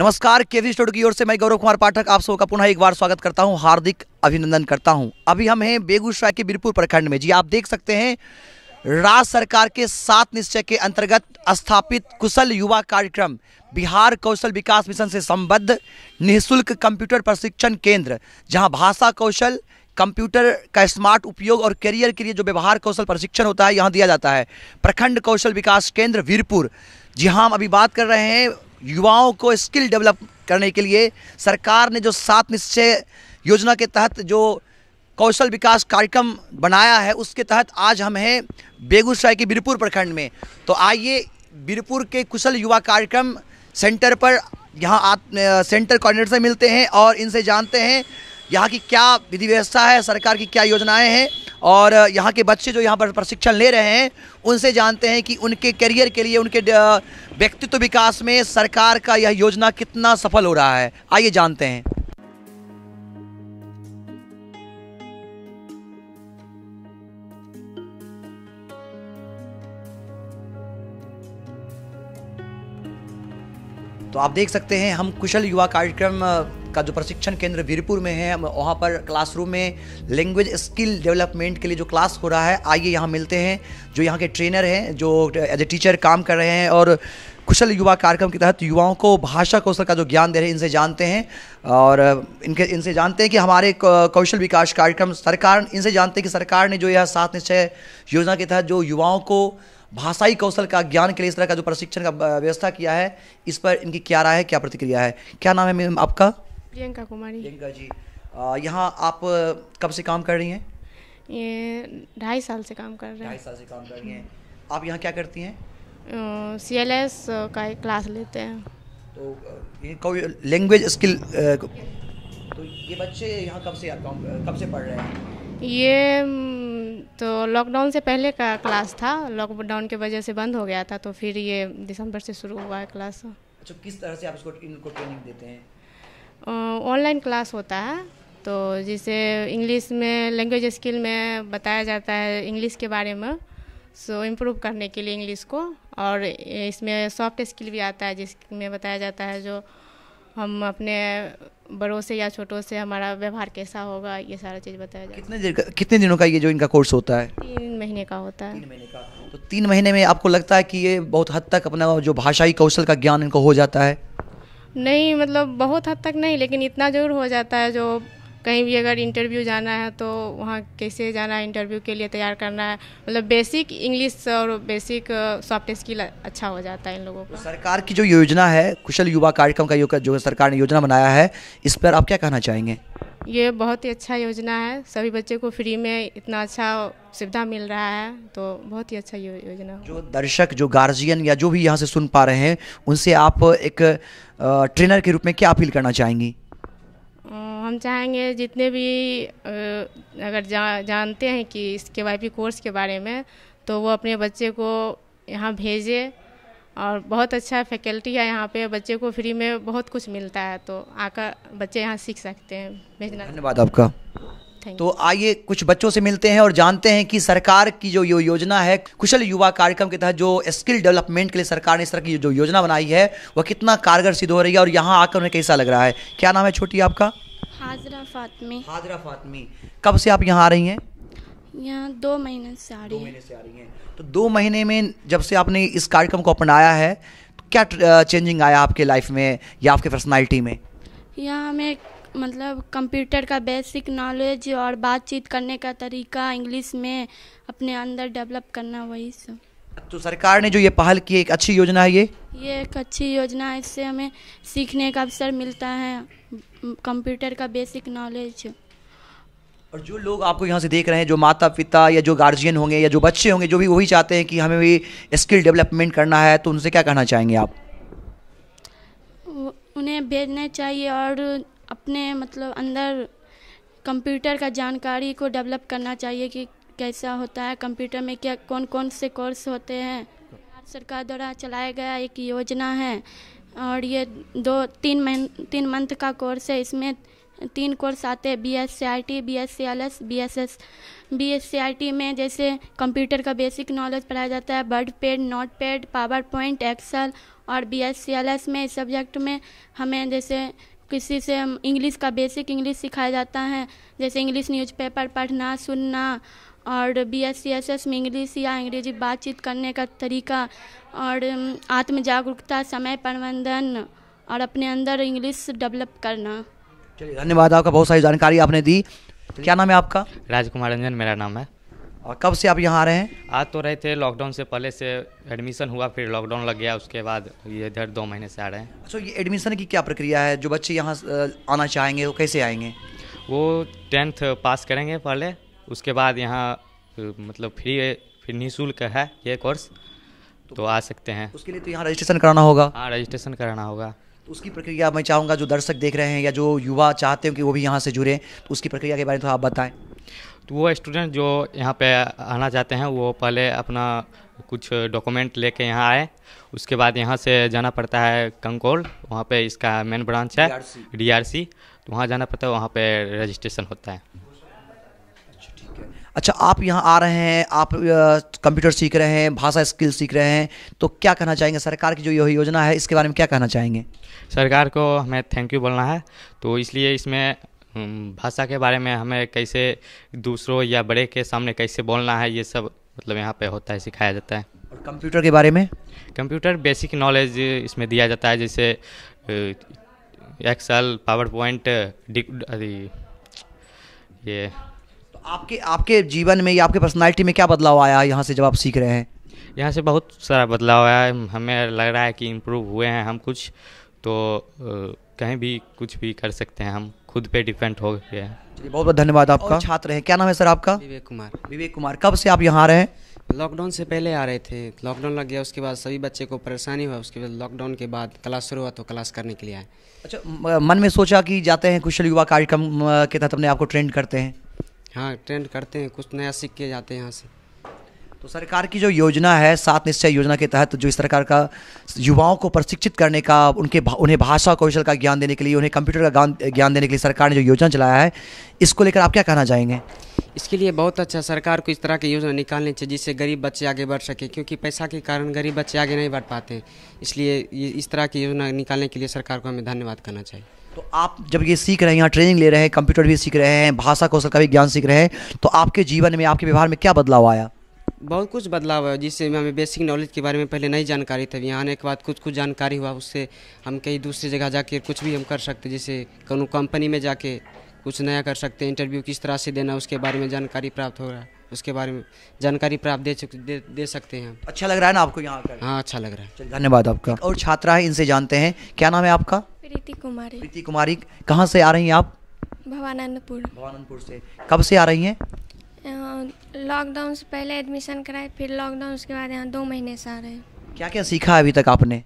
नमस्कार केवी स्टोडियो की ओर से मैं गौरव कुमार पाठक आप सबका पुनः एक बार स्वागत करता हूं हार्दिक अभिनंदन करता हूं अभी हम हैं बेगूसराय के बीरपुर प्रखंड में जी आप देख सकते हैं राज्य सरकार के सात निश्चय के अंतर्गत स्थापित कुशल युवा कार्यक्रम बिहार कौशल विकास मिशन से संबद्ध निःशुल्क कंप्यूटर प्रशिक्षण केंद्र जहाँ भाषा कौशल कंप्यूटर का स्मार्ट उपयोग और करियर के लिए जो व्यवहार कौशल प्रशिक्षण होता है यहाँ दिया जाता है प्रखंड कौशल विकास केंद्र वीरपुर जी हाँ हम अभी बात कर रहे हैं युवाओं को स्किल डेवलप करने के लिए सरकार ने जो सात निश्चय योजना के तहत जो कौशल विकास कार्यक्रम बनाया है उसके तहत आज हम हैं बेगूसराय के बीरपुर प्रखंड में तो आइए बीरपुर के कुशल युवा कार्यक्रम सेंटर पर यहाँ सेंटर कोऑर्डिनेटर से मिलते हैं और इनसे जानते हैं यहाँ की क्या विधि व्यवस्था है सरकार की क्या योजनाएं हैं और यहाँ के बच्चे जो यहाँ पर प्रशिक्षण ले रहे हैं उनसे जानते हैं कि उनके करियर के लिए उनके व्यक्तित्व विकास में सरकार का यह योजना कितना सफल हो रहा है आइए जानते हैं तो आप देख सकते हैं हम कुशल युवा कार्यक्रम का जो प्रशिक्षण केंद्र वीरपुर में है वहाँ पर क्लासरूम में लैंग्वेज स्किल डेवलपमेंट के लिए जो क्लास हो रहा है आइए यहाँ मिलते हैं जो यहाँ के ट्रेनर हैं जो एज ए टीचर काम कर रहे हैं और कुशल युवा कार्यक्रम के तहत युवाओं को भाषा कौशल का जो ज्ञान दे रहे हैं इनसे जानते हैं और इनके इनसे जानते हैं कि हमारे कौशल विकास कार्यक्रम सरकार इनसे जानते हैं कि सरकार ने जो यह सात निश्चय योजना के तहत जो युवाओं को भाषाई कौशल का ज्ञान के लिए इस तरह का जो प्रशिक्षण का व्यवस्था किया है इस पर इनकी क्या राय है क्या प्रतिक्रिया है क्या नाम है मैम आपका प्रियंका कुमारी प्रियंका जी यहाँ आप कब से काम कर रही हैं ये ढाई साल से काम कर रहे हैं ढाई साल से काम कर रही हैं आप यहाँ क्या करती हैं सी एल एस का एक क्लास लेते हैं तो ये कोई लैंग्वेज स्किल तो ये बच्चे यहाँ कब से कब से पढ़ रहे हैं ये तो लॉकडाउन से पहले का क्लास था लॉकडाउन के वजह से बंद हो गया था तो फिर ये दिसंबर से शुरू हुआ है क्लास अच्छा किस तरह से आप इसको इनको ट्रेनिंग देते हैं ऑनलाइन क्लास होता है तो जिसे इंग्लिश में लैंग्वेज स्किल में बताया जाता है इंग्लिश के बारे में सो so, इम्प्रूव करने के लिए इंग्लिश को और इसमें सॉफ्ट स्किल भी आता है जिसमें बताया जाता है जो हम अपने बड़ों से या छोटों से हमारा व्यवहार कैसा होगा ये सारा चीज़ बताया जाता है कितने का कितने दिनों का ये जो इनका कोर्स होता है तीन महीने का होता है तीन महीने का तो तीन महीने में आपको लगता है कि ये बहुत हद तक अपना जो भाषाई कौशल का ज्ञान इनको हो जाता है नहीं मतलब बहुत हद तक नहीं लेकिन इतना ज़रूर हो जाता है जो कहीं भी अगर इंटरव्यू जाना है तो वहाँ कैसे जाना है इंटरव्यू के लिए तैयार करना है मतलब बेसिक इंग्लिश और बेसिक सॉफ्ट स्किल अच्छा हो जाता है इन लोगों को सरकार की जो योजना है कुशल युवा कार्यक्रम का जो सरकार ने योजना बनाया है इस पर आप क्या कहना चाहेंगे ये बहुत ही अच्छा योजना है सभी बच्चे को फ्री में इतना अच्छा सुविधा मिल रहा है तो बहुत ही अच्छा योजना जो दर्शक जो गार्जियन या जो भी यहाँ से सुन पा रहे हैं उनसे आप एक ट्रेनर के रूप में क्या अपील करना चाहेंगी हम चाहेंगे जितने भी अगर जा, जानते हैं कि इस के वाई कोर्स के बारे में तो वो अपने बच्चे को यहाँ भेजें और बहुत अच्छा फैकल्टी है यहाँ पे बच्चे को फ्री में बहुत कुछ मिलता है तो आकर बच्चे यहाँ सीख सकते हैं भेजना धन्यवाद आपका तो आइए कुछ बच्चों से मिलते हैं और जानते हैं कि सरकार की जो यो योजना है कुशल युवा कार्यक्रम के तहत जो स्किल डेवलपमेंट के लिए सरकार ने इस तरह की जो योजना बनाई है वह कितना कारगर सिद्ध हो रही है और यहाँ आकर उन्हें कैसा लग रहा है क्या नाम है छोटी आपका हाजरा फातमी हाजरा फातमी कब से आप यहाँ आ रही हैं यहाँ दो महीने से आ रही हैं तो दो महीने में जब से आपने इस कार्यक्रम को अपनाया है तो क्या चेंजिंग आया आपके लाइफ में या आपके पर्सनैलिटी में यहाँ हमें मतलब कंप्यूटर का बेसिक नॉलेज और बातचीत करने का तरीका इंग्लिश में अपने अंदर डेवलप करना वही सब तो सरकार ने जो ये पहल की एक अच्छी योजना है ये ये एक अच्छी योजना है इससे हमें सीखने का अवसर मिलता है कंप्यूटर का बेसिक नॉलेज और जो लोग आपको यहाँ से देख रहे हैं जो माता पिता या जो गार्जियन होंगे या जो बच्चे होंगे जो भी वही चाहते हैं कि हमें भी स्किल डेवलपमेंट करना है तो उनसे क्या कहना चाहेंगे आप उन्हें भेजना चाहिए और अपने मतलब अंदर कंप्यूटर का जानकारी को डेवलप करना चाहिए कि कैसा होता है कंप्यूटर में क्या कौन कौन से कोर्स होते हैं भारत सरकार द्वारा चलाया गया एक योजना है और ये दो तीन महीन तीन मंथ का कोर्स है इसमें तीन कोर्स आते हैं B S C I T B S C L S B S S B S C I T में जैसे कंप्यूटर का बेसिक नॉलेज पढ़ाया जाता है WordPad Notepad PowerPoint Excel और B S C L S में इस subject में हमें जैसे किसी से इंग्लिश का बेसिक इंग्लिश सिखाया जाता है जैसे इंग्लिश न्यूज़पेपर पढ़ना सुनना और B S C S S में इंग्लिश या अंग्रेजी बातचीत करने का तरीका और आत्म जागरूकता समय प्रबंधन और अपने अंदर इंग्लिश डेवलप करना चलिए धन्यवाद आपका बहुत सारी जानकारी आपने दी क्या नाम है आपका राजकुमार रंजन मेरा नाम है और कब से आप यहाँ आ रहे हैं आ तो रहे थे लॉकडाउन से पहले से एडमिशन हुआ फिर लॉकडाउन लग गया उसके बाद ये इधर दो महीने से आ रहे हैं अच्छा ये एडमिशन की क्या प्रक्रिया है जो बच्चे यहाँ आना चाहेंगे वो कैसे आएंगे वो टेंथ पास करेंगे पहले उसके बाद यहाँ मतलब फ्री फिर निःशुल्क है ये कोर्स तो, तो आ सकते हैं उसके लिए तो यहाँ रजिस्ट्रेशन कराना होगा हाँ रजिस्ट्रेशन कराना होगा तो उसकी प्रक्रिया मैं चाहूँगा जो दर्शक देख रहे हैं या जो युवा चाहते हो कि वो भी यहाँ से जुड़े तो उसकी प्रक्रिया के बारे में थोड़ा आप बताएँ तो वो स्टूडेंट जो यहाँ पे आना चाहते हैं वो पहले अपना कुछ डॉक्यूमेंट ले कर यहाँ आए उसके बाद यहाँ से जाना पड़ता है कंकोल वहाँ पे इसका मेन ब्रांच है सी तो वहाँ जाना पड़ता है वहाँ पे रजिस्ट्रेशन होता है अच्छा आप यहाँ आ रहे हैं आप कंप्यूटर सीख रहे हैं भाषा स्किल सीख रहे हैं तो क्या कहना चाहेंगे सरकार की जो यह योजना है इसके बारे में क्या कहना चाहेंगे सरकार को हमें थैंक यू बोलना है तो इसलिए इसमें भाषा के बारे में हमें कैसे दूसरों या बड़े के सामने कैसे बोलना है ये सब मतलब यहाँ पे होता है सिखाया जाता है और कंप्यूटर के बारे में कंप्यूटर बेसिक नॉलेज इसमें दिया जाता है जैसे एक्सल पावर पॉइंट ये आपके आपके जीवन में या आपके पर्सनालिटी में क्या बदलाव आया यहाँ से जब आप सीख रहे हैं यहाँ से बहुत सारा बदलाव आया हमें लग रहा है कि इम्प्रूव हुए हैं हम कुछ तो कहीं भी कुछ भी कर सकते हैं हम खुद पे डिपेंड हो गए हैं बहुत बहुत धन्यवाद आपका छात्र हैं क्या नाम है सर आपका विवेक कुमार विवेक कुमार कब से आप यहाँ आ रहे हैं लॉकडाउन से पहले आ रहे थे लॉकडाउन लग गया उसके बाद सभी बच्चे को परेशानी हुआ उसके बाद लॉकडाउन के बाद क्लास शुरू हुआ तो क्लास करने के लिए आए अच्छा मन में सोचा कि जाते हैं कुशल युवा कार्यक्रम के तहत अपने आपको ट्रेंड करते हैं हाँ ट्रेंड करते हैं कुछ नया सीख के जाते हैं यहाँ से तो सरकार की जो योजना है सात निश्चय योजना के तहत जो इस सरकार का युवाओं को प्रशिक्षित करने का उनके उन्हें भाषा कौशल का ज्ञान देने के लिए उन्हें कंप्यूटर का ज्ञान देने के लिए सरकार ने जो योजना चलाया है इसको लेकर आप क्या कहना चाहेंगे इसके लिए बहुत अच्छा सरकार को इस तरह की योजना निकालनी चाहिए जिससे गरीब बच्चे आगे बढ़ सके क्योंकि पैसा के कारण गरीब बच्चे आगे नहीं बढ़ पाते इसलिए इस तरह की योजना निकालने के लिए सरकार को हमें धन्यवाद करना चाहिए तो आप जब ये सीख रहे हैं यहाँ ट्रेनिंग ले रहे हैं कंप्यूटर भी सीख रहे हैं भाषा कौशल का भी ज्ञान सीख रहे हैं तो आपके जीवन में आपके व्यवहार में क्या बदलाव आया बहुत कुछ बदलाव है जिससे हमें बेसिक नॉलेज के बारे में पहले नहीं जानकारी थी यहाँ आने के बाद कुछ कुछ जानकारी हुआ उससे हम कहीं दूसरी जगह जाके कुछ भी हम कर सकते जैसे कौन कंपनी में जाके कुछ नया कर सकते हैं इंटरव्यू किस तरह से देना उसके बारे में जानकारी प्राप्त हो रहा है उसके बारे में जानकारी प्राप्त दे, दे दे सकते हैं अच्छा लग रहा है ना आपको यहाँ हाँ अच्छा लग रहा है धन्यवाद आपका और छात्रा है इनसे जानते हैं क्या नाम है आपका प्रीति कुमारी प्रीति कुमारी कहाँ से आ रही हैं आप भवानंदपुर भवानंदपुर से कब से आ रही हैं लॉकडाउन से पहले एडमिशन कराए फिर लॉकडाउन उसके बाद यहाँ दो महीने से आ रहे हैं क्या क्या सीखा है अभी तक आपने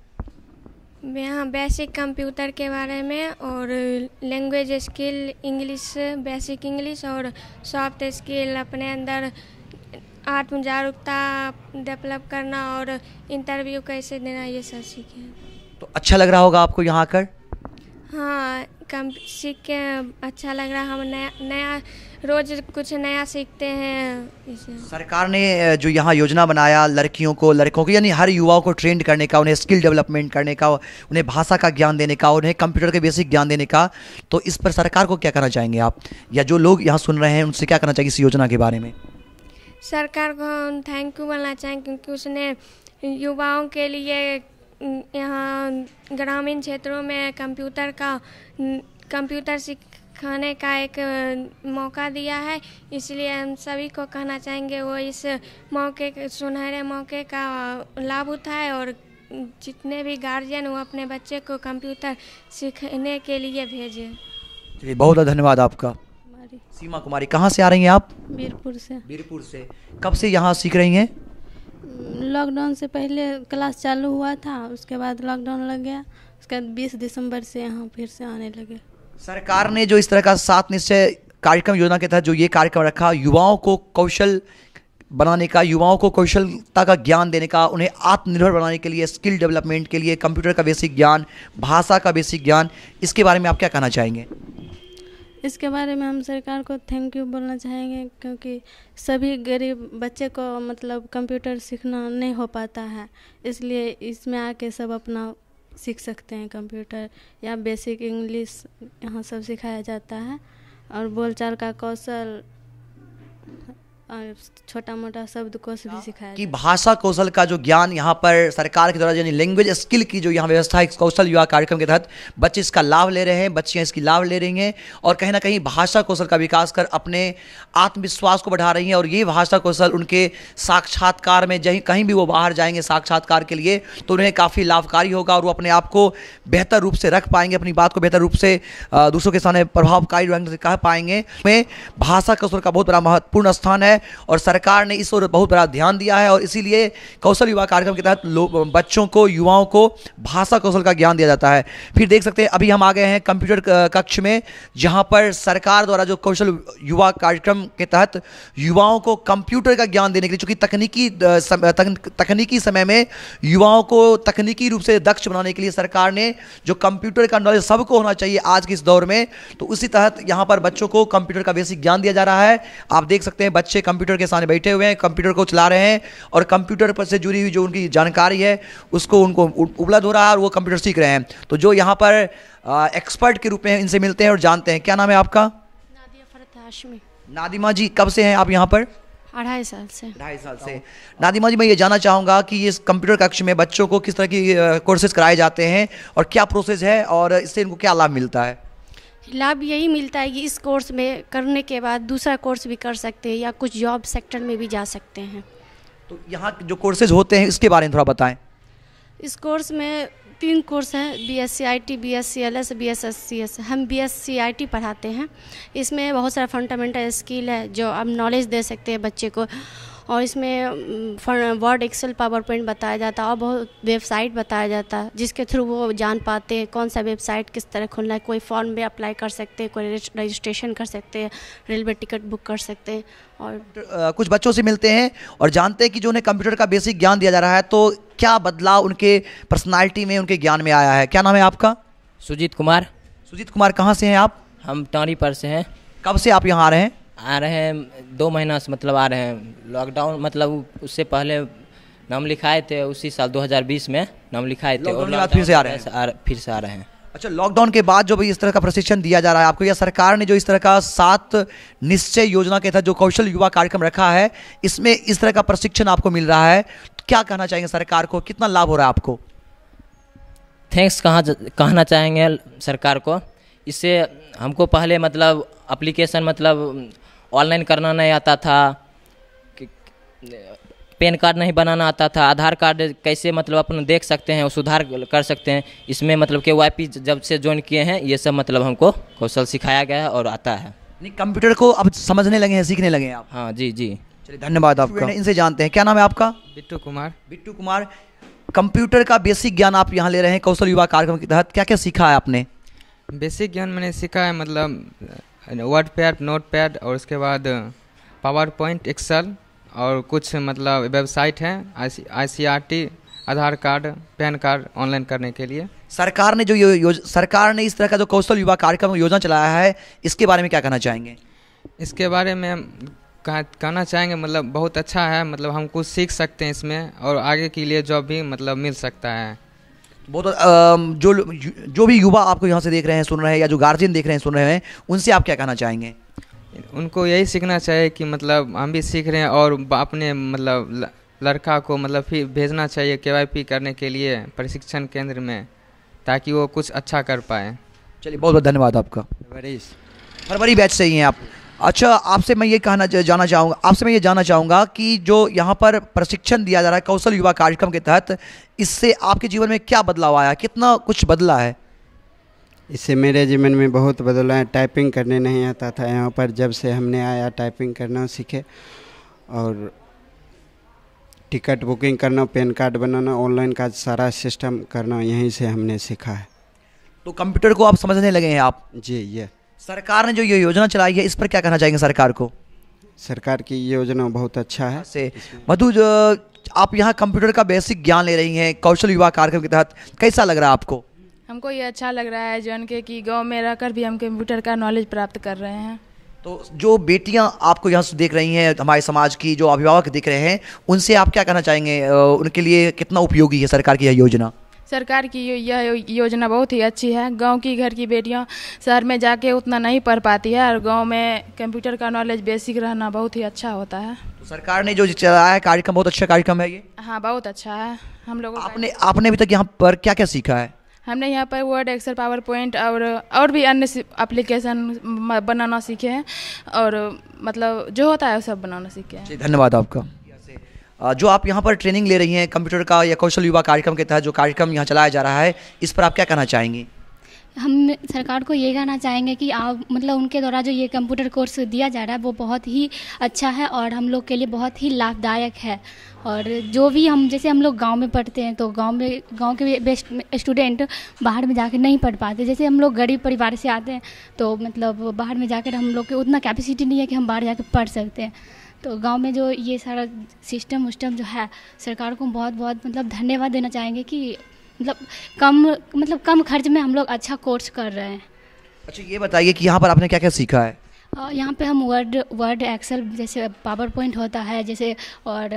यहाँ बेसिक कंप्यूटर के बारे में और language skill English basic English और सॉफ्ट स्किल अपने अंदर आत्म जागरूकता डेवलप करना और इंटरव्यू कैसे देना ये सब सीखे तो अच्छा लग रहा होगा आपको यहाँ आकर हाँ कम सीख के अच्छा लग रहा हम नया नया रोज कुछ नया सीखते हैं सरकार ने जो यहाँ योजना बनाया लड़कियों को लड़कों को यानी हर युवाओं को ट्रेंड करने का उन्हें स्किल डेवलपमेंट करने का उन्हें भाषा का ज्ञान देने का उन्हें कंप्यूटर के बेसिक ज्ञान देने का तो इस पर सरकार को क्या करना चाहेंगे आप या जो लोग यहाँ सुन रहे हैं उनसे क्या करना चाहिए इस योजना के बारे में सरकार को हम थैंक यू बोलना चाहेंगे क्योंकि उसने युवाओं के लिए यहाँ ग्रामीण क्षेत्रों में कंप्यूटर का कंप्यूटर सिखाने का एक मौका दिया है इसलिए हम सभी को कहना चाहेंगे वो इस मौके सुनहरे मौके का लाभ उठाए और जितने भी गार्जियन वो अपने बच्चे को कंप्यूटर सीखने के लिए भेजें चलिए बहुत धन्यवाद आपका सीमा कुमारी कहाँ से आ रही हैं आप बीरपुर से बीरपुर से कब से यहाँ सीख रही हैं लॉकडाउन से पहले क्लास चालू हुआ था उसके बाद लॉकडाउन लग गया उसके बाद बीस दिसंबर से यहाँ फिर से आने लगे सरकार ने जो इस तरह का सात निश्चय कार्यक्रम योजना के तहत जो ये कार्यक्रम रखा युवाओं को कौशल बनाने का युवाओं को कौशलता का ज्ञान देने का उन्हें आत्मनिर्भर बनाने के लिए स्किल डेवलपमेंट के लिए कंप्यूटर का बेसिक ज्ञान भाषा का बेसिक ज्ञान इसके बारे में आप क्या कहना चाहेंगे इसके बारे में हम सरकार को थैंक यू बोलना चाहेंगे क्योंकि सभी गरीब बच्चे को मतलब कंप्यूटर सीखना नहीं हो पाता है इसलिए इसमें आके सब अपना सीख सकते हैं कंप्यूटर या बेसिक इंग्लिश यहाँ सब सिखाया जाता है और बोलचाल का कौशल छोटा मोटा शब्द कोश भी सिखाया कि भाषा कौशल का जो ज्ञान यहाँ पर सरकार के द्वारा यानी लैंग्वेज स्किल की जो यहाँ व्यवस्था है कौशल युवा कार्यक्रम के तहत बच्चे इसका लाभ ले रहे हैं बच्चियाँ इसकी लाभ ले रही हैं और कहीं ना कहीं भाषा कौशल का विकास कर अपने आत्मविश्वास को बढ़ा रही हैं और ये भाषा कौशल उनके साक्षात्कार में जहीं कहीं भी वो बाहर जाएंगे साक्षात्कार के लिए तो उन्हें काफ़ी लाभकारी होगा और वो अपने आप को बेहतर रूप से रख पाएंगे अपनी बात को बेहतर रूप से दूसरों के सामने प्रभावकारी ढंग से कह पाएंगे में भाषा कौशल का बहुत बड़ा महत्वपूर्ण स्थान है और सरकार ने इस ओर बहुत बड़ा ध्यान दिया है और इसीलिए कौशल युवा कार्यक्रम के तहत बच्चों को युवाओं को भाषा कौशल का ज्ञान दिया जाता है फिर देख सकते हैं अभी हम आ गए हैं कंप्यूटर कक्ष में जहाँ पर सरकार द्वारा जो कौशल युवा कार्यक्रम के तहत युवाओं को कंप्यूटर का ज्ञान देने के लिए चूंकि तकनीकी तकनीकी समय में युवाओं को तकनीकी रूप से दक्ष बनाने के लिए सरकार ने जो कंप्यूटर का नॉलेज सबको होना चाहिए आज के इस दौर में तो उसी तहत यहां पर बच्चों को कंप्यूटर का बेसिक ज्ञान दिया जा रहा है आप देख सकते हैं बच्चे कंप्यूटर के सामने बैठे हुए हैं कंप्यूटर को चला रहे हैं और कंप्यूटर पर से जुड़ी हुई जो उनकी जानकारी है उसको उनको उपलब्ध हो रहा है और वो कंप्यूटर सीख रहे हैं तो जो यहाँ पर एक्सपर्ट के रूप में इनसे मिलते हैं और जानते हैं क्या नाम है आपका नादिमा जी कब से हैं आप यहाँ पर ढाई साल से ढाई साल से नादिमा जी मैं ये जानना चाहूँगा कि इस कंप्यूटर कक्ष में बच्चों को किस तरह की कोर्सेज कराए जाते हैं और क्या प्रोसेस है और इससे इनको क्या लाभ मिलता है लाभ यही मिलता है कि इस कोर्स में करने के बाद दूसरा कोर्स भी कर सकते हैं या कुछ जॉब सेक्टर में भी जा सकते हैं तो यहाँ जो कोर्सेज होते हैं इसके बारे में थोड़ा बताएं इस कोर्स में तीन कोर्स हैं B S C I T B S C L S B S S C S हम B S C I T पढ़ाते हैं इसमें बहुत सारा फंडामेंटल स्किल है जो आप नॉलेज दे सकते हैं बच्चे को और इसमें वर्ड एक्सेल पावर पॉइंट बताया जाता है और बहुत वेबसाइट बताया जाता है जिसके थ्रू वो जान पाते हैं कौन सा वेबसाइट किस तरह खुलना है कोई फॉर्म भी अप्लाई कर सकते हैं कोई रजिस्ट्रेशन कर सकते हैं रेलवे टिकट बुक कर सकते हैं और uh, कुछ बच्चों से मिलते हैं और जानते हैं कि जो उन्हें कंप्यूटर का बेसिक ज्ञान दिया जा रहा है तो क्या बदलाव उनके पर्सनैलिटी में उनके ज्ञान में आया है क्या नाम है आपका सुजीत कुमार सुजीत कुमार कहाँ से हैं आप हम टाँडी पर से हैं कब से आप यहाँ आ रहे हैं आ रहे हैं दो महीना से मतलब आ रहे हैं लॉकडाउन मतलब उससे पहले नाम लिखाए थे उसी साल 2020 में नाम लिखाए थे और फिर से आ रहे हैं फिर से आ रहे हैं अच्छा लॉकडाउन के बाद जो भी इस तरह का प्रशिक्षण दिया जा रहा है आपको या सरकार ने जो इस तरह का सात निश्चय योजना के तहत जो कौशल युवा कार्यक्रम रखा है इसमें इस तरह का प्रशिक्षण आपको मिल रहा है तो क्या कहना चाहेंगे सरकार को कितना लाभ हो रहा है आपको थैंक्स कहाँ कहना चाहेंगे सरकार को इससे हमको पहले मतलब अप्लीकेशन मतलब ऑनलाइन करना नहीं आता था पेन कार्ड नहीं बनाना आता था आधार कार्ड कैसे मतलब अपन देख सकते हैं सुधार कर सकते हैं इसमें मतलब के वाई पी जब से ज्वाइन किए हैं ये सब मतलब हमको कौशल सिखाया गया है और आता है नहीं कंप्यूटर को अब समझने लगे हैं सीखने लगे हैं आप हाँ जी जी चलिए धन्यवाद आपका इनसे जानते हैं क्या नाम है आपका बिट्टू कुमार बिट्टू कुमार कंप्यूटर का बेसिक ज्ञान आप यहाँ ले रहे हैं कौशल युवा कार्यक्रम के तहत क्या क्या सीखा है आपने बेसिक ज्ञान मैंने सीखा है मतलब वर्ड पैड नोट पैड और उसके बाद पावर पॉइंट एक्सल और कुछ मतलब वेबसाइट हैं I C R T Aadhaar card PAN card online करने के लिए सरकार ने जो यो, यो, सरकार ने इस तरह का जो कौशल युवा कार्यक्रम योजना चलाया है इसके बारे में क्या कहना चाहेंगे इसके बारे में हम कह, कहना चाहेंगे मतलब बहुत अच्छा है मतलब हम कुछ सीख सकते हैं इसमें और आगे के लिए जॉब भी मतलब मिल सकता है बहुत जो जो भी युवा आपको यहाँ से देख रहे हैं सुन रहे हैं या जो गार्जियन देख रहे हैं सुन रहे हैं उनसे आप क्या कहना चाहेंगे उनको यही सीखना चाहिए कि मतलब हम भी सीख रहे हैं और अपने मतलब लड़का को मतलब फिर भेजना चाहिए के करने के लिए प्रशिक्षण केंद्र में ताकि वो कुछ अच्छा कर पाए चलिए बहुत बहुत धन्यवाद आपका फरवरी बैच से ही हैं आप अच्छा आपसे मैं ये कहना जाना चाहूँगा आपसे मैं ये जानना चाहूँगा कि जो यहाँ पर प्रशिक्षण दिया जा रहा है कौशल युवा कार्यक्रम के तहत इससे आपके जीवन में क्या बदलाव आया कितना कुछ बदला है इससे मेरे जीवन में बहुत बदलाव है टाइपिंग करने नहीं आता था यहाँ पर जब से हमने आया टाइपिंग करना सीखे और टिकट बुकिंग करना पैन कार्ड बनाना ऑनलाइन का सारा सिस्टम करना यहीं से हमने सीखा है तो कंप्यूटर को आप समझने लगे हैं आप जी ये सरकार ने जो ये योजना चलाई है इस पर क्या कहना चाहेंगे सरकार को सरकार की ये योजना बहुत अच्छा है से मधु जो आप यहाँ कंप्यूटर का बेसिक ज्ञान ले रही हैं कौशल युवा कार्यक्रम के तहत कैसा लग रहा है आपको हमको ये अच्छा लग रहा है जो उनके कि गांव में रहकर भी हम कंप्यूटर का नॉलेज प्राप्त कर रहे हैं तो जो बेटियां आपको यहाँ से देख रही हैं हमारे समाज की जो अभिभावक देख रहे हैं उनसे आप क्या कहना चाहेंगे उनके लिए कितना उपयोगी है सरकार की यह योजना सरकार की यह योजना बहुत ही अच्छी है गांव की घर की बेटियां शहर में जाके उतना नहीं पढ़ पाती है और गांव में कंप्यूटर का नॉलेज बेसिक रहना बहुत ही अच्छा होता है तो सरकार ने जो चलाया है कार्यक्रम बहुत अच्छा कार्यक्रम है ये हाँ बहुत अच्छा है हम लोग आपने आपने अभी तक यहाँ पर क्या क्या सीखा है हमने यहाँ पर वर्ड एक्सल पावर पॉइंट और और भी अन्य एप्लीकेशन बनाना सीखे हैं और मतलब जो होता है वो सब बनाना सीखे हैं धन्यवाद आपका जो आप यहाँ पर ट्रेनिंग ले रही हैं कंप्यूटर का या कौशल युवा कार्यक्रम के तहत जो कार्यक्रम यहाँ चलाया जा रहा है इस पर आप क्या कहना चाहेंगी हम सरकार को ये कहना चाहेंगे कि आप मतलब उनके द्वारा जो ये कंप्यूटर कोर्स दिया जा रहा है वो बहुत ही अच्छा है और हम लोग के लिए बहुत ही लाभदायक है और जो भी हम जैसे हम लोग गांव में पढ़ते हैं तो गांव में गांव के बेस्ट स्टूडेंट बाहर में जाकर नहीं पढ़ पाते जैसे हम लोग गरीब परिवार से आते हैं तो मतलब बाहर में जाकर हम लोग के उतना कैपेसिटी नहीं है कि हम बाहर जाकर पढ़ सकते हैं तो गांव में जो ये सारा सिस्टम उस्टम जो है सरकार को बहुत बहुत मतलब धन्यवाद देना चाहेंगे कि मतलब कम मतलब कम खर्च में हम लोग अच्छा कोर्स कर रहे हैं अच्छा ये बताइए कि यहाँ पर आपने क्या क्या सीखा है यहाँ पे हम वर्ड वर्ड एक्सेल जैसे पावर पॉइंट होता है जैसे और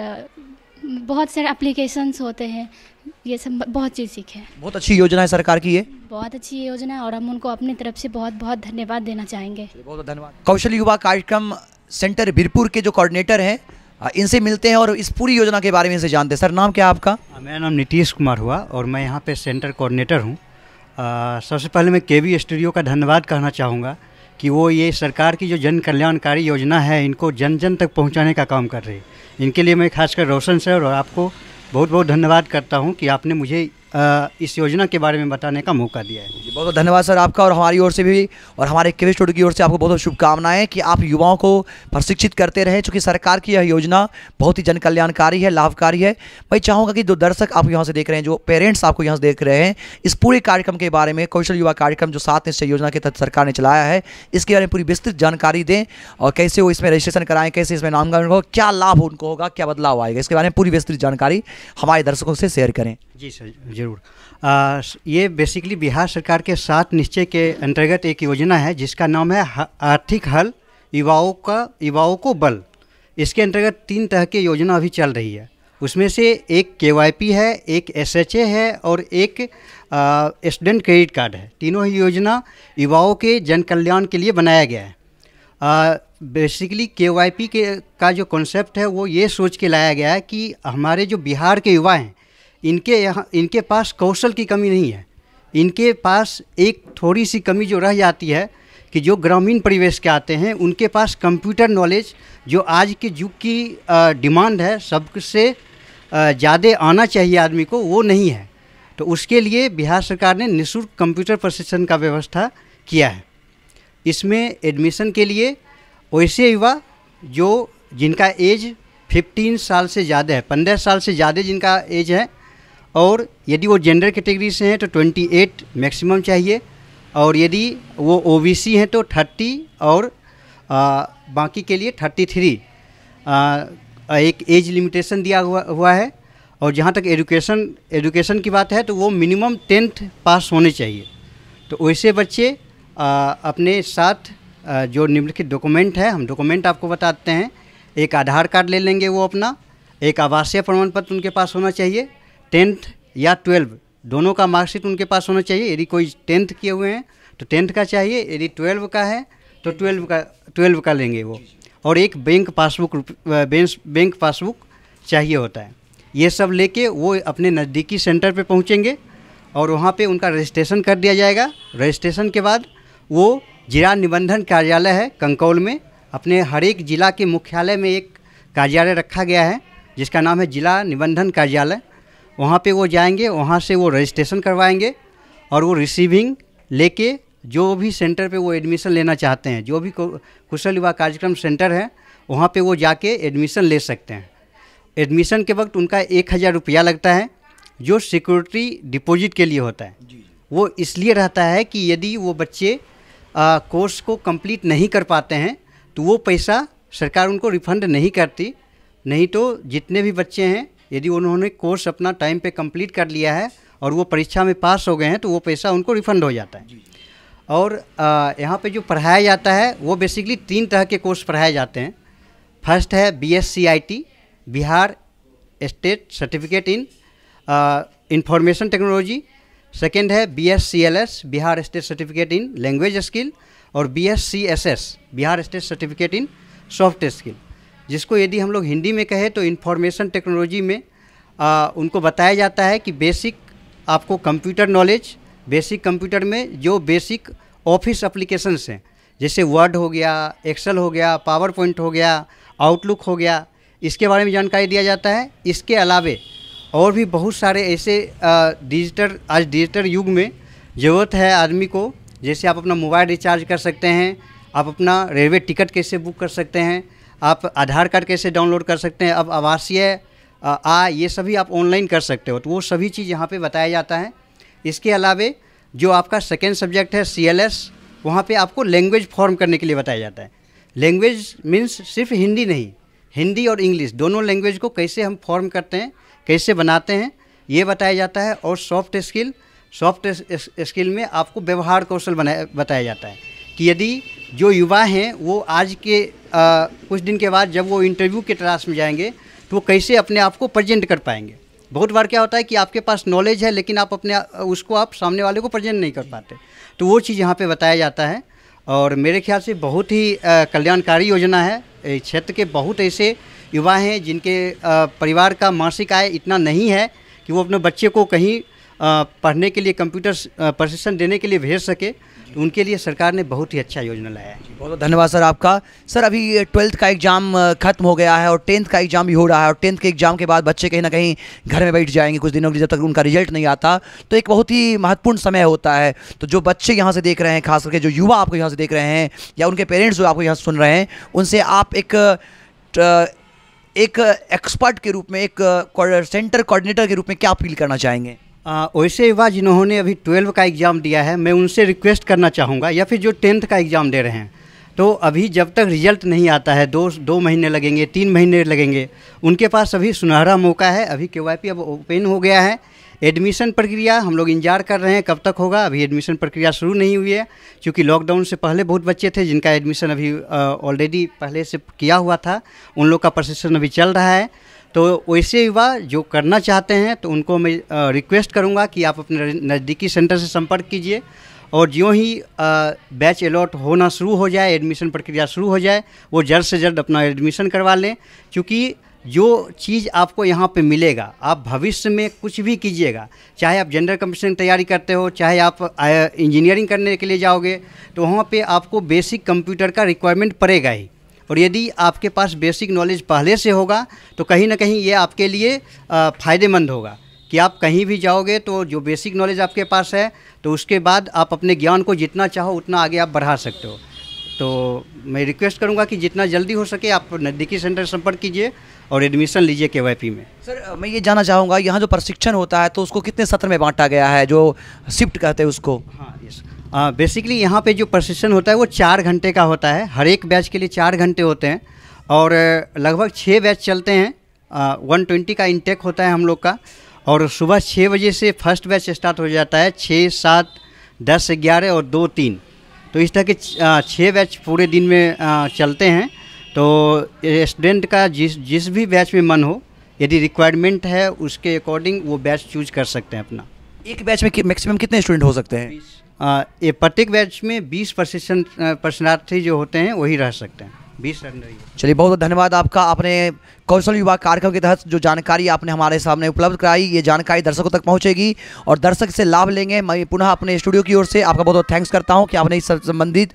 बहुत सारे एप्लीकेशंस होते हैं ये सब बहुत चीज़ सीखे हैं बहुत अच्छी योजना है सरकार की ये बहुत अच्छी योजना है और हम उनको अपनी तरफ से बहुत बहुत धन्यवाद देना चाहेंगे बहुत धन्यवाद कौशल युवा कार्यक्रम सेंटर बीरपुर के जो कोऑर्डिनेटर हैं इनसे मिलते हैं और इस पूरी योजना के बारे में इनसे जानते हैं सर नाम क्या आपका मेरा नाम नीतीश कुमार हुआ और मैं यहाँ पे सेंटर कोऑर्डिनेटर हूँ सबसे पहले मैं के स्टूडियो का धन्यवाद कहना चाहूँगा कि वो ये सरकार की जो जन कल्याणकारी योजना है इनको जन जन तक पहुँचाने का काम कर रही है इनके लिए मैं खासकर रोशन सर और आपको बहुत बहुत धन्यवाद करता हूँ कि आपने मुझे इस योजना के बारे में बताने का मौका दिया है जी बहुत बहुत धन्यवाद सर आपका और हमारी ओर से भी और हमारे केवी स्टोर की ओर से आपको बहुत बहुत शुभकामनाएं कि आप युवाओं को प्रशिक्षित करते रहें चूँकि सरकार की यह योजना बहुत ही जनकल्याणकारी है लाभकारी है मैं चाहूँगा कि जो दर्शक आप यहाँ से देख रहे हैं जो पेरेंट्स आपको यहाँ से देख रहे हैं इस पूरे कार्यक्रम के बारे में कौशल युवा कार्यक्रम जो सात निश्चय योजना के तहत सरकार ने चलाया है इसके बारे में पूरी विस्तृत जानकारी दें और कैसे वो इसमें रजिस्ट्रेशन कराएँ कैसे इसमें नामकरण हो क्या लाभ उनको होगा क्या बदलाव आएगा इसके बारे में पूरी विस्तृत जानकारी हमारे दर्शकों से शेयर करें जी सर जरूर ये बेसिकली बिहार सरकार के सात निश्चय के अंतर्गत एक योजना है जिसका नाम है आर्थिक हल युवाओं का युवाओं को बल इसके अंतर्गत तीन तरह की योजना अभी चल रही है उसमें से एक के है एक एस है और एक स्टूडेंट क्रेडिट कार्ड है तीनों ही योजना युवाओं के जन कल्याण के लिए बनाया गया है बेसिकली के के का जो कॉन्सेप्ट है वो ये सोच के लाया गया है कि हमारे जो बिहार के युवा हैं इनके यहाँ इनके पास कौशल की कमी नहीं है इनके पास एक थोड़ी सी कमी जो रह जाती है कि जो ग्रामीण परिवेश के आते हैं उनके पास कंप्यूटर नॉलेज जो आज के युग की डिमांड है सबसे ज़्यादा आना चाहिए आदमी को वो नहीं है तो उसके लिए बिहार सरकार ने निःशुल्क कंप्यूटर प्रशिक्षण का व्यवस्था किया है इसमें एडमिशन के लिए वैसे युवा जो जिनका एज 15 साल से ज़्यादा है 15 साल से ज़्यादा जिनका एज है और यदि वो जेंडर कैटेगरी से हैं तो 28 मैक्सिमम चाहिए और यदि वो ओबीसी हैं तो 30 और आ, बाकी के लिए 33 आ, एक एज लिमिटेशन दिया हुआ हुआ है और जहाँ तक एजुकेशन एजुकेशन की बात है तो वो मिनिमम टेंथ पास होने चाहिए तो वैसे बच्चे आ, अपने साथ आ, जो निम्नलिखित डॉक्यूमेंट है हम डॉक्यूमेंट आपको बताते हैं एक आधार कार्ड ले लेंगे वो अपना एक आवासीय प्रमाण पत्र उनके पास होना चाहिए टेंथ या ट्वेल्व दोनों का मार्कशीट उनके पास होना चाहिए यदि कोई टेंथ किए हुए हैं तो टेंथ का चाहिए यदि ट्वेल्व का है तो ट्वेल्व का ट्वेल्व का लेंगे वो और एक बैंक पासबुक बैंक पासबुक चाहिए होता है ये सब लेके वो अपने नज़दीकी सेंटर पे पहुँचेंगे और वहाँ पे उनका रजिस्ट्रेशन कर दिया जाएगा रजिस्ट्रेशन के बाद वो जिला निबंधन कार्यालय है कंकौल में अपने हर एक जिला के मुख्यालय में एक कार्यालय रखा गया है जिसका नाम है जिला निबंधन कार्यालय वहाँ पे वो जाएंगे वहाँ से वो रजिस्ट्रेशन करवाएंगे और वो रिसीविंग लेके जो भी सेंटर पे वो एडमिशन लेना चाहते हैं जो भी कुशल युवा कार्यक्रम सेंटर है वहाँ पे वो जाके एडमिशन ले सकते हैं एडमिशन के वक्त उनका एक हज़ार रुपया लगता है जो सिक्योरिटी डिपॉजिट के लिए होता है वो इसलिए रहता है कि यदि वो बच्चे कोर्स को कंप्लीट नहीं कर पाते हैं तो वो पैसा सरकार उनको रिफंड नहीं करती नहीं तो जितने भी बच्चे हैं यदि उन्होंने कोर्स अपना टाइम पे कंप्लीट कर लिया है और वो परीक्षा में पास हो गए हैं तो वो पैसा उनको रिफंड हो जाता है और यहाँ पे जो पढ़ाया जाता है वो बेसिकली तीन तरह के कोर्स पढ़ाए जाते हैं फर्स्ट है B S C I T Bihar state certificate in information technology second है B S C L S Bihar state certificate in language skill और B S C S S Bihar state certificate in soft skill जिसको यदि हम लोग हिंदी में कहें तो information technology में आ, उनको बताया जाता है कि बेसिक आपको कंप्यूटर नॉलेज बेसिक कंप्यूटर में जो बेसिक ऑफिस अप्लीकेशंस हैं जैसे वर्ड हो गया एक्सेल हो गया पावर पॉइंट हो गया आउटलुक हो गया इसके बारे में जानकारी दिया जाता है इसके अलावे और भी बहुत सारे ऐसे डिजिटल आज डिजिटल युग में ज़रूरत है आदमी को जैसे आप अपना मोबाइल रिचार्ज कर सकते हैं आप अपना रेलवे टिकट कैसे बुक कर सकते हैं आप आधार कार्ड कैसे डाउनलोड कर सकते हैं अब आवासीय आ ये सभी आप ऑनलाइन कर सकते हो तो वो सभी चीज़ यहाँ पे बताया जाता है इसके अलावे जो आपका सेकेंड सब्जेक्ट है सी एल एस वहाँ पर आपको लैंग्वेज फॉर्म करने के लिए बताया जाता है लैंग्वेज मीन्स सिर्फ हिंदी नहीं हिंदी और इंग्लिश दोनों लैंग्वेज को कैसे हम फॉर्म करते हैं कैसे बनाते हैं ये बताया जाता है और सॉफ्ट स्किल सॉफ्ट स्किल में आपको व्यवहार कौशल बनाया बताया जाता है कि यदि जो युवा हैं वो आज के आ, कुछ दिन के बाद जब वो इंटरव्यू के तलाश में जाएंगे तो वो कैसे अपने आप को प्रजेंट कर पाएंगे बहुत बार क्या होता है कि आपके पास नॉलेज है लेकिन आप अपने उसको आप सामने वाले को प्रजेंट नहीं कर पाते तो वो चीज़ यहाँ पर बताया जाता है और मेरे ख्याल से बहुत ही कल्याणकारी योजना है क्षेत्र के बहुत ऐसे युवा हैं जिनके परिवार का मासिक आय इतना नहीं है कि वो अपने बच्चे को कहीं पढ़ने के लिए कंप्यूटर प्रशिक्षण देने के लिए भेज सके तो उनके लिए सरकार ने बहुत ही अच्छा योजना लाया है बहुत बहुत धन्यवाद सर आपका सर अभी ट्वेल्थ का एग्ज़ाम खत्म हो गया है और टेंथ का एग्ज़ाम भी हो रहा है और टेंथ के एग्ज़ाम के बाद बच्चे कहीं ना कहीं घर में बैठ जाएंगे कुछ दिनों के लिए जब तक उनका रिजल्ट नहीं आता तो एक बहुत ही महत्वपूर्ण समय होता है तो जो बच्चे यहाँ से देख रहे हैं खास करके जो युवा आपको यहाँ से देख रहे हैं या उनके पेरेंट्स जो आपको यहाँ सुन रहे हैं उनसे आप एक एक एक्सपर्ट के रूप में एक सेंटर कोऑर्डिनेटर के रूप में क्या अपील करना चाहेंगे वैसे युवा जिन्होंने अभी ट्वेल्व का एग्ज़ाम दिया है मैं उनसे रिक्वेस्ट करना चाहूँगा या फिर जो टेंथ का एग्ज़ाम दे रहे हैं तो अभी जब तक रिजल्ट नहीं आता है दो दो महीने लगेंगे तीन महीने लगेंगे उनके पास अभी सुनहरा मौका है अभी के वाई अब ओपन हो गया है एडमिशन प्रक्रिया हम लोग इंतजार कर रहे हैं कब तक होगा अभी एडमिशन प्रक्रिया शुरू नहीं हुई है क्योंकि लॉकडाउन से पहले बहुत बच्चे थे जिनका एडमिशन अभी ऑलरेडी पहले से किया हुआ था उन लोग का प्रोसेसन अभी चल रहा है तो वैसे युवा जो करना चाहते हैं तो उनको मैं रिक्वेस्ट करूँगा कि आप अपने नज़दीकी सेंटर से संपर्क कीजिए और जो ही बैच अलॉट होना शुरू हो जाए एडमिशन प्रक्रिया शुरू हो जाए वो जल्द से जल्द अपना एडमिशन करवा लें क्योंकि जो चीज़ आपको यहाँ पे मिलेगा आप भविष्य में कुछ भी कीजिएगा चाहे आप जनरल कंपटीशन की तैयारी करते हो चाहे आप इंजीनियरिंग करने के लिए जाओगे तो वहाँ पे आपको बेसिक कंप्यूटर का रिक्वायरमेंट पड़ेगा ही और यदि आपके पास बेसिक नॉलेज पहले से होगा तो कहीं ना कहीं ये आपके लिए फ़ायदेमंद होगा कि आप कहीं भी जाओगे तो जो बेसिक नॉलेज आपके पास है तो उसके बाद आप अपने ज्ञान को जितना चाहो उतना आगे आप बढ़ा सकते हो तो मैं रिक्वेस्ट करूंगा कि जितना जल्दी हो सके आप नज़दीकी सेंटर संपर्क कीजिए और एडमिशन लीजिए के में सर मैं ये जानना चाहूँगा यहाँ जो प्रशिक्षण होता है तो उसको कितने सत्र में बांटा गया है जो शिफ्ट कहते हैं उसको हाँ यस बेसिकली यहाँ पे जो प्रशिक्षण होता है वो चार घंटे का होता है हर एक बैच के लिए चार घंटे होते हैं और लगभग छः बैच चलते हैं वन ट्वेंटी का इंटेक होता है हम लोग का और सुबह छः बजे से फर्स्ट बैच स्टार्ट हो जाता है छः सात दस ग्यारह और दो तीन तो इस तरह के छः बैच पूरे दिन में चलते हैं तो स्टूडेंट का जिस जिस भी बैच में मन हो यदि रिक्वायरमेंट है उसके अकॉर्डिंग वो बैच चूज कर सकते हैं अपना एक बैच में कि, मैक्सिमम कितने स्टूडेंट हो सकते हैं ये प्रत्येक बैच में बीस प्रशिक्षण प्रशनार्थी जो होते हैं वही रह सकते हैं बीस चलिए बहुत बहुत धन्यवाद आपका आपने कौशल युवा कार्यक्रम के तहत जो जानकारी आपने हमारे सामने उपलब्ध कराई ये जानकारी दर्शकों तक पहुंचेगी और दर्शक से लाभ लेंगे मैं पुनः अपने स्टूडियो की ओर से आपका बहुत बहुत थैंक्स करता हूं कि आपने इस संबंधित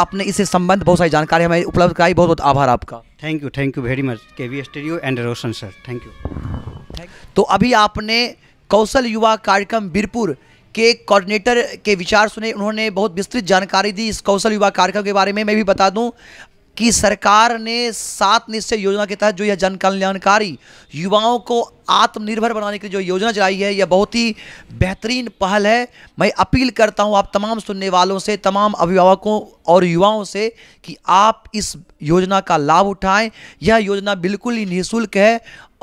आपने इससे संबंध बहुत सारी जानकारी हमें उपलब्ध कराई बहुत बहुत आभार आपका thank you thank you very much K V studio and Roshan sir thank you तो अभी आपने कौशल युवा कार्यक्रम बीरपुर के कोऑर्डिनेटर के विचार सुने उन्होंने बहुत विस्तृत जानकारी दी इस कौशल युवा कार्यक्रम के बारे में मैं भी बता दूं कि सरकार ने सात निश्चय योजना के तहत जो यह जन कल्याणकारी युवाओं को आत्मनिर्भर बनाने की जो योजना चलाई है यह बहुत ही बेहतरीन पहल है मैं अपील करता हूं आप तमाम सुनने वालों से तमाम अभिभावकों और युवाओं से कि आप इस योजना का लाभ उठाएं यह योजना बिल्कुल ही निःशुल्क है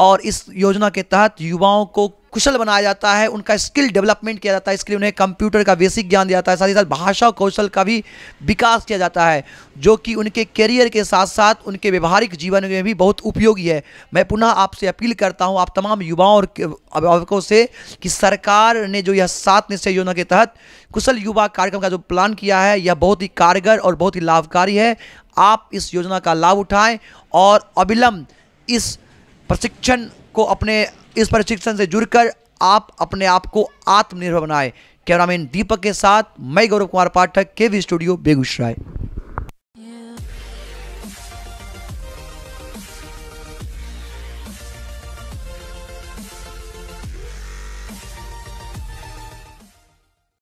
और इस योजना के तहत युवाओं को कुशल बनाया जाता है उनका स्किल डेवलपमेंट किया जाता है इसके लिए उन्हें कंप्यूटर का बेसिक ज्ञान दिया जाता है साथ ही साथ भाषा कौशल का भी विकास किया जाता है जो कि उनके करियर के साथ साथ उनके व्यवहारिक जीवन में भी बहुत उपयोगी है मैं पुनः आपसे अपील करता हूँ आप तमाम युवाओं और अभिभावकों से कि सरकार ने जो यह सात निश्चय योजना के तहत कुशल युवा कार्यक्रम का जो प्लान किया है यह बहुत ही कारगर और बहुत ही लाभकारी है आप इस योजना का लाभ उठाएं और अविलंब इस प्रशिक्षण को अपने इस प्रशिक्षण से जुड़कर आप अपने आप को आत्मनिर्भर बनाए कैमरामैन दीपक के साथ मैं गौरव कुमार पाठक के वी स्टूडियो बेगूसराय